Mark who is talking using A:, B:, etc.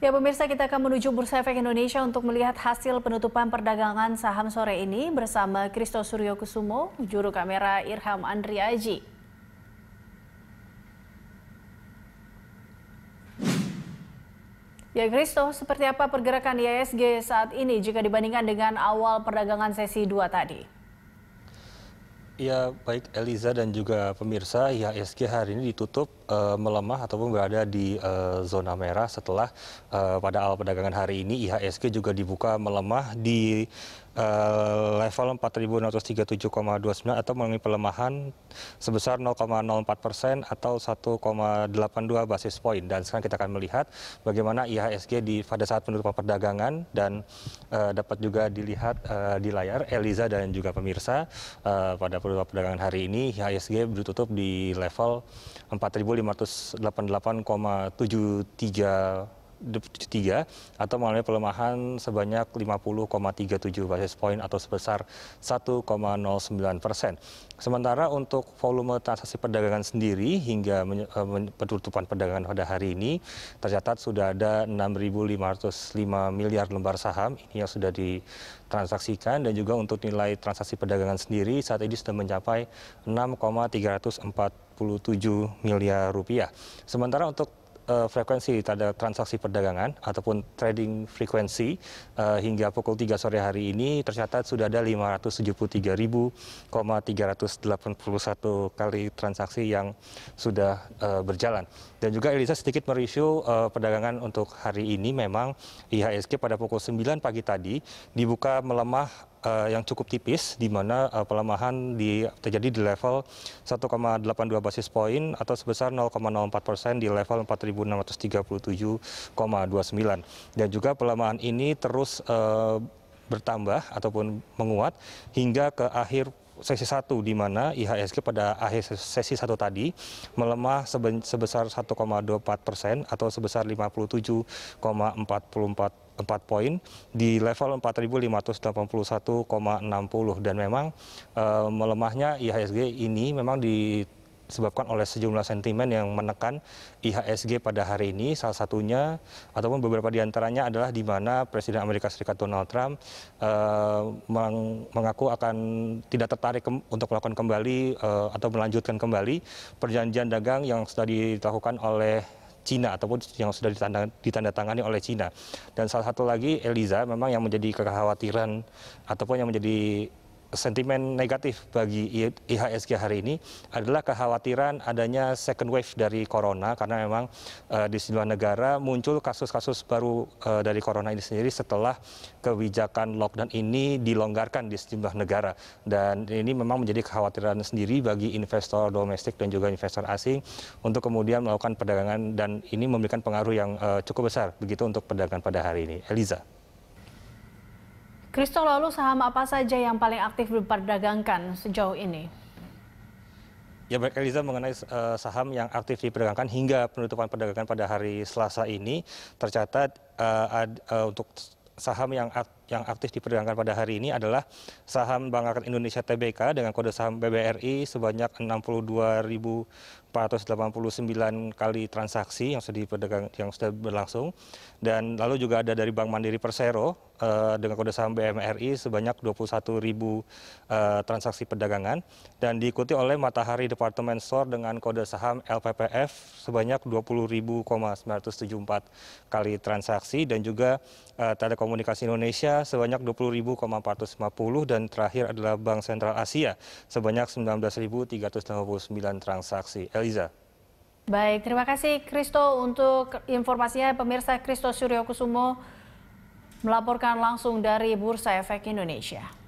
A: Ya pemirsa kita akan menuju Bursa Efek Indonesia untuk melihat hasil penutupan perdagangan saham sore ini bersama Kristo Suryo Kusumo, juru kamera Irham Andri Aji. Ya Kristo, seperti apa pergerakan IISG saat ini jika dibandingkan dengan awal perdagangan sesi 2 tadi?
B: Ya baik Eliza dan juga pemirsa, iya, IHSG hari ini ditutup uh, melemah ataupun berada di uh, zona merah setelah uh, pada awal perdagangan hari ini IHSG juga dibuka melemah di Eh, level 4.637,29 atau mengalami pelemahan sebesar 0,04 persen atau 1,82 basis point. Dan sekarang kita akan melihat bagaimana IHSG di pada saat penutupan perdagangan dan uh, dapat juga dilihat uh, di layar Eliza dan juga pemirsa uh, pada penutupan perdagangan hari ini IHSG ditutup di level 4.588,73 3 atau mengalami pelemahan sebanyak 50,37 basis point atau sebesar 1,09 persen. Sementara untuk volume transaksi perdagangan sendiri hingga eh, penutupan perdagangan pada hari ini tercatat sudah ada 6.505 miliar lembar saham ini yang sudah ditransaksikan dan juga untuk nilai transaksi perdagangan sendiri saat ini sudah mencapai tujuh miliar rupiah. Sementara untuk uh, frekuensi pada transaksi perdagangan ataupun trading frekuensi uh, hingga pukul 3 sore hari ini tercatat sudah ada 573.381 kali transaksi yang sudah uh, berjalan. Dan juga Elisa sedikit mereview uh, perdagangan untuk hari ini memang IHSG pada pukul 9 pagi tadi dibuka melemah Eh, yang cukup tipis di mana uh, pelemahan di, terjadi di level 1,82 basis poin atau sebesar 0,04 persen di level 4.637,29 dan juga pelemahan ini terus uh, bertambah ataupun menguat hingga ke akhir sesi 1 di mana IHSG pada akhir sesi 1 tadi melemah sebesar 1,24 persen atau sebesar 57,44 4 poin di level 4.581,60 dan memang e, melemahnya IHSG ini memang di disebabkan oleh sejumlah sentimen yang menekan IHSG pada hari ini. Salah satunya ataupun beberapa diantaranya adalah di mana Presiden Amerika Serikat Donald Trump uh, mengaku akan tidak tertarik untuk melakukan kembali uh, atau melanjutkan kembali perjanjian dagang yang sudah dilakukan oleh Cina ataupun yang sudah ditandatangani oleh Cina. Dan salah satu lagi Eliza memang yang menjadi kekhawatiran ataupun yang menjadi sentimen negatif bagi IHSG hari ini adalah kekhawatiran adanya second wave dari corona karena memang uh, di sejumlah negara muncul kasus-kasus baru uh, dari corona ini sendiri setelah kebijakan lockdown ini dilonggarkan di sejumlah negara dan ini memang menjadi kekhawatiran sendiri bagi investor domestik dan juga investor asing untuk kemudian melakukan perdagangan dan ini memberikan pengaruh yang uh, cukup besar begitu untuk perdagangan pada hari ini. Eliza.
A: Kristo lalu saham apa saja yang paling aktif diperdagangkan sejauh ini?
B: Ya baik Eliza mengenai uh, saham yang aktif diperdagangkan hingga penutupan perdagangan pada hari Selasa ini tercatat uh, ad, uh, untuk saham yang aktif yang aktif diperdagangkan pada hari ini adalah saham Bank Rakyat Indonesia TBK dengan kode saham BBRI sebanyak 62.489 kali transaksi yang sudah diperdagang yang sudah berlangsung dan lalu juga ada dari Bank Mandiri Persero Eh, dengan kode saham BMRI sebanyak 21.000 ribu uh, transaksi perdagangan dan diikuti oleh Matahari Department Store dengan kode saham LPPF sebanyak 20.974 kali transaksi dan juga uh, Telekomunikasi Indonesia sebanyak 20.450 dan terakhir adalah Bank Sentral Asia sebanyak 19.359 transaksi. Eliza.
A: Baik, terima kasih Kristo untuk informasinya pemirsa Kristo Suryo Kusumo melaporkan langsung dari Bursa Efek Indonesia.